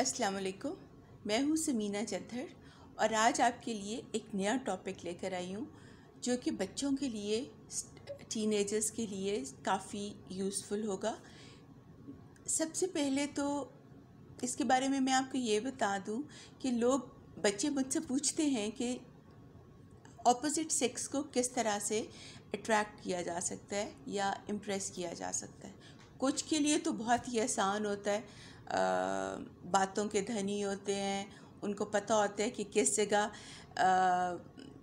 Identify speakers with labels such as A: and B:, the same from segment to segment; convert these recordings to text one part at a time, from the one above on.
A: अस्सलाम वालेकुम मैं हूँ समीना जद्धर और आज आपके लिए एक नया टॉपिक लेकर आई हूँ जो कि बच्चों के लिए टीनेजर्स के लिए काफ़ी यूज़फुल होगा सबसे पहले तो इसके बारे में मैं आपको ये बता दूँ कि लोग बच्चे मुझसे पूछते हैं कि ऑपोजिट सेक्स को किस तरह से अट्रैक्ट किया जा सकता है या इम्प्रेस किया जा सकता है कुछ के लिए तो बहुत ही आसान होता है बातों के धनी होते हैं उनको पता होता है कि किस जगह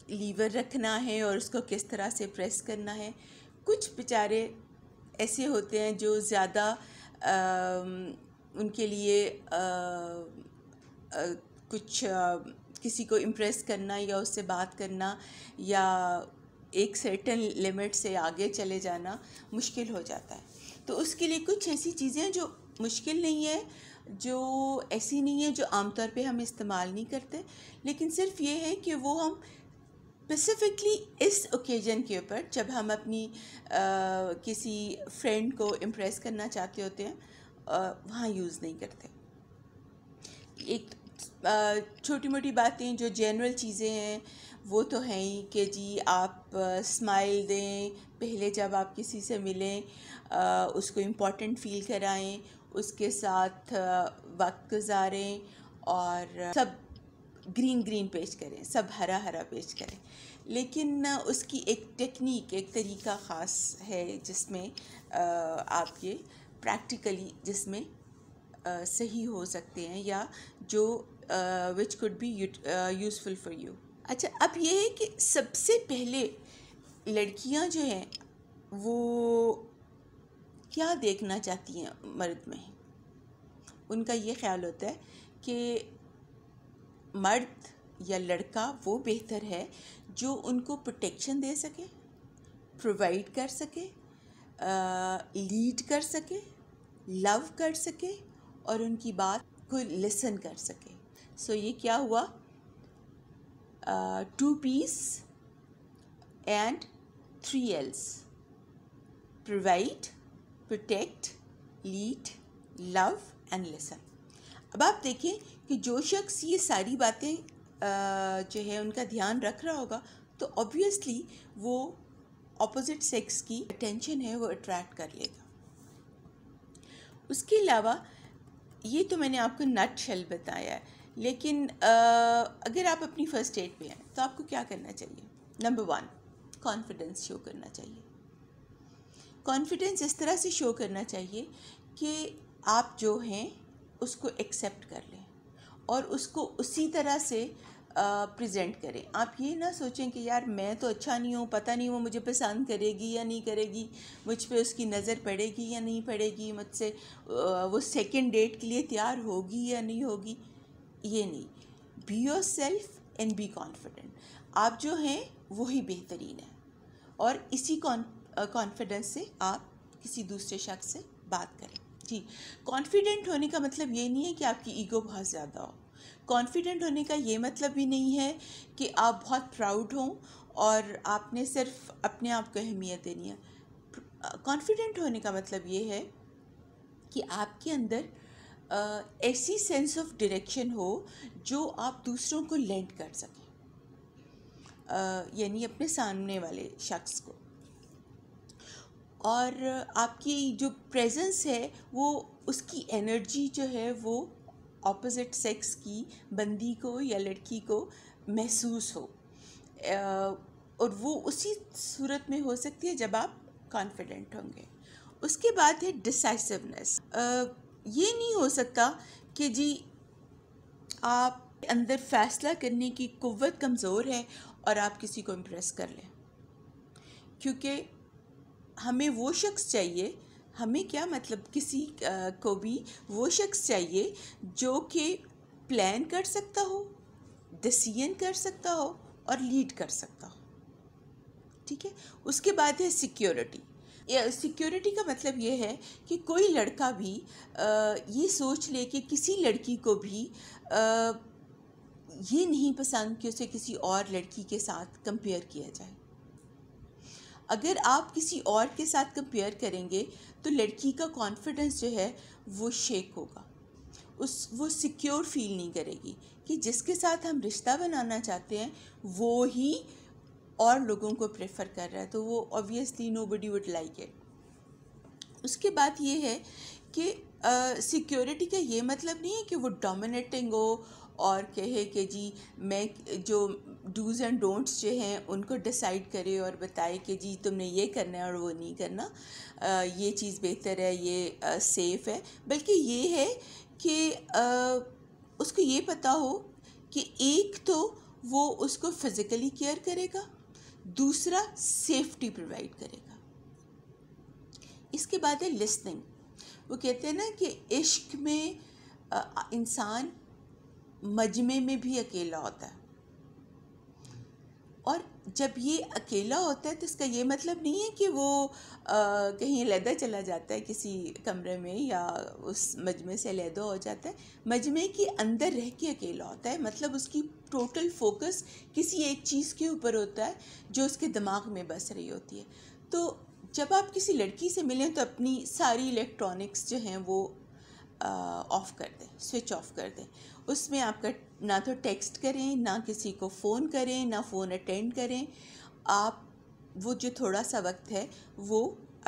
A: लीवर रखना है और उसको किस तरह से प्रेस करना है कुछ बेचारे ऐसे होते हैं जो ज़्यादा उनके लिए आ, आ, कुछ आ, किसी को इम्प्रेस करना या उससे बात करना या एक सर्टन लिमिट से आगे चले जाना मुश्किल हो जाता है तो उसके लिए कुछ ऐसी चीज़ें जो मुश्किल नहीं है जो ऐसी नहीं है जो आमतौर पे हम इस्तेमाल नहीं करते लेकिन सिर्फ ये है कि वो हम स्पेसिफ़िकली इस ओकेजन के ऊपर जब हम अपनी आ, किसी फ्रेंड को इम्प्रेस करना चाहते होते हैं वहाँ यूज़ नहीं करते एक छोटी मोटी बातें जो जनरल चीज़ें हैं वो तो हैं ही कि जी आप स्माइल दें पहले जब आप किसी से मिलें आ, उसको इम्पॉर्टेंट फील कराएं उसके साथ वक्त गुजारें और सब ग्रीन ग्रीन पेश करें सब हरा हरा पेश करें लेकिन उसकी एक टेक्निक एक तरीका ख़ास है जिसमें आप ये प्रैक्टिकली जिसमें सही हो सकते हैं या जो which could be useful for you अच्छा अब ये है कि सबसे पहले लड़कियां जो हैं वो क्या देखना चाहती हैं मर्द में उनका ये ख्याल होता है कि मर्द या लड़का वो बेहतर है जो उनको प्रोटेक्शन दे सके प्रोवाइड कर सके लीड कर सके लव कर सके और उनकी बात को लिसन कर सके सो so ये क्या हुआ two P's and three L's provide protect lead love and lesson अब आप देखें कि जो शख्स ये सारी बातें जो है उनका ध्यान रख रहा होगा तो ऑब्वियसली वो ऑपोजिट सेक्स की अटेंशन है वो अट्रैक्ट कर लेगा उसके अलावा ये तो मैंने आपको नट शेल बताया है लेकिन आ, अगर आप अपनी फर्स्ट एड पे हैं तो आपको क्या करना चाहिए नंबर वन कॉन्फिडेंस शो करना चाहिए कॉन्फिडेंस इस तरह से शो करना चाहिए कि आप जो हैं उसको एक्सेप्ट कर लें और उसको उसी तरह से प्रेजेंट करें आप ये ना सोचें कि यार मैं तो अच्छा नहीं हूँ पता नहीं वो मुझे पसंद करेगी या नहीं करेगी मुझ पे उसकी नज़र पड़ेगी या नहीं पड़ेगी मुझसे वो सेकंड डेट के लिए तैयार होगी या नहीं होगी ये नहीं be yourself and be confident आप जो हैं वही बेहतरीन है और इसी कॉन कॉन्फिडेंस से आप किसी दूसरे शख्स से बात करें जी कॉन्फिडेंट होने का मतलब ये नहीं है कि आपकी ईगो बहुत ज़्यादा हो कॉन्फिडेंट होने का ये मतलब भी नहीं है कि आप बहुत प्राउड हों और आपने सिर्फ अपने आप को अहमियत देनी है कॉन्फिडेंट होने का मतलब ये है कि आपके अंदर ऐसी सेंस ऑफ डायरेक्शन हो जो आप दूसरों को लेंड कर सकें यानी अपने सामने वाले शख्स को और आपकी जो प्रेजेंस है वो उसकी एनर्जी जो है वो ऑपोजिट सेक्स की बंदी को या लड़की को महसूस हो और वो उसी सूरत में हो सकती है जब आप कॉन्फिडेंट होंगे उसके बाद है डिसाइसिवनेस ये नहीं हो सकता कि जी आप अंदर फैसला करने की कुवत कमज़ोर है और आप किसी को इम्प्रेस कर लें क्योंकि हमें वो शख्स चाहिए हमें क्या मतलब किसी को भी वो शख्स चाहिए जो कि प्लान कर सकता हो डिसीजन कर सकता हो और लीड कर सकता हो ठीक है उसके बाद है सिक्योरिटी सिक्योरिटी का मतलब ये है कि कोई लड़का भी आ, ये सोच ले कि किसी लड़की को भी आ, ये नहीं पसंद कि उसे किसी और लड़की के साथ कंपेयर किया जाए अगर आप किसी और के साथ कंपेयर करेंगे तो लड़की का कॉन्फिडेंस जो है वो शेक होगा उस वो सिक्योर फील नहीं करेगी कि जिसके साथ हम रिश्ता बनाना चाहते हैं वो ही और लोगों को प्रेफर कर रहा है तो वो obviously nobody would like it उसके बाद ये है कि सिक्योरिटी का ये मतलब नहीं है कि वो डोमिनेटिंग हो और कहे कि जी मैं जो डूज़ एंड डोंट्स जो हैं उनको डिसाइड करे और बताए कि जी तुमने ये करना है और वो नहीं करना आ, ये चीज़ बेहतर है ये आ, सेफ है बल्कि ये है कि आ, उसको ये पता हो कि एक तो वो उसको फिज़िकली केयर करेगा दूसरा सेफ्टी प्रोवाइड करेगा इसके बाद है लिसनिंग वो कहते हैं ना कि इश्क में इंसान मजमे में भी अकेला होता है और जब ये अकेला होता है तो इसका ये मतलब नहीं है कि वो आ, कहीं लहदा चला जाता है किसी कमरे में या उस मजमे से लहदा हो जाता है मजमे के अंदर रह के अकेला होता है मतलब उसकी टोटल फोकस किसी एक चीज़ के ऊपर होता है जो उसके दिमाग में बस रही होती है तो जब आप किसी लड़की से मिलें तो अपनी सारी इलेक्ट्रॉनिक्स जो हैं वो ऑफ़ कर दें स्विच ऑफ़ कर दें उसमें आपका ना तो टेक्स्ट करें ना किसी को फ़ोन करें ना फ़ोन अटेंड करें आप वो जो थोड़ा सा वक्त है वो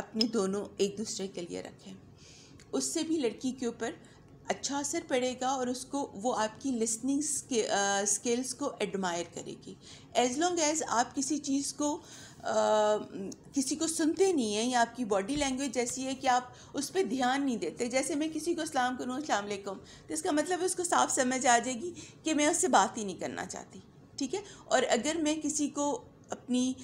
A: अपने दोनों एक दूसरे के लिए रखें उससे भी लड़की के ऊपर अच्छा असर पड़ेगा और उसको वो आपकी लिसनिंग स्किल्स को एडमायर करेगी एज़ लॉन्ग एज़ आप किसी चीज़ को आ, किसी को सुनते नहीं हैं या आपकी बॉडी लैंग्वेज जैसी है कि आप उस पर ध्यान नहीं देते जैसे मैं किसी को सलाम करूँ अस्सलाम तो इसका मतलब उसको साफ समझ आ जाएगी कि मैं उससे बात ही नहीं करना चाहती ठीक है और अगर मैं किसी को अपनी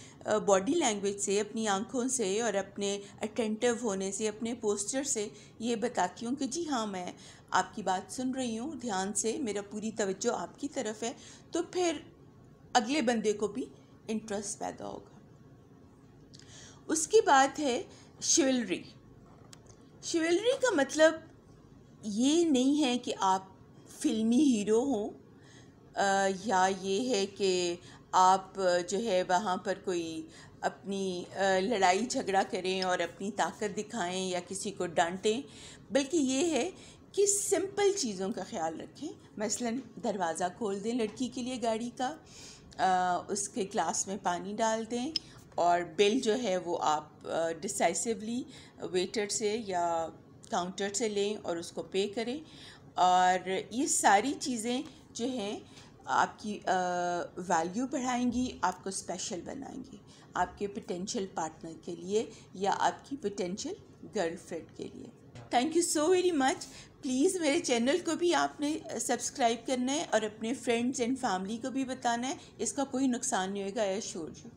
A: बॉडी लैंग्वेज से अपनी आंखों से और अपने अटेंटिव होने से अपने पोस्चर से ये बताती हूँ कि जी हाँ मैं आपकी बात सुन रही हूँ ध्यान से मेरा पूरी तवज्जो आपकी तरफ है तो फिर अगले बंदे को भी इंटरेस्ट पैदा होगा उसकी बात है शिवलरी शिवलरी का मतलब ये नहीं है कि आप फिल्मी हीरो हों या ये है कि आप जो है वहाँ पर कोई अपनी लड़ाई झगड़ा करें और अपनी ताकत दिखाएं या किसी को डांटें बल्कि ये है कि सिंपल चीज़ों का ख्याल रखें मसलन दरवाज़ा खोल दें लड़की के लिए गाड़ी का आ, उसके ग्लास में पानी डाल दें और बिल जो है वो आप डिसाइसिवली वेटर से या काउंटर से लें और उसको पे करें और ये सारी चीज़ें जो हैं आपकी वैल्यू बढ़ाएंगी आपको स्पेशल बनाएंगी आपके पोटेंशियल पार्टनर के लिए या आपकी पोटेंशियल गर्लफ्रेंड के लिए thank you so very much please मेरे चैनल को भी आपने सब्सक्राइब करना है और अपने फ्रेंड्स एंड फैमिली को भी बताना है इसका कोई नुकसान नहीं होगा या शोर जो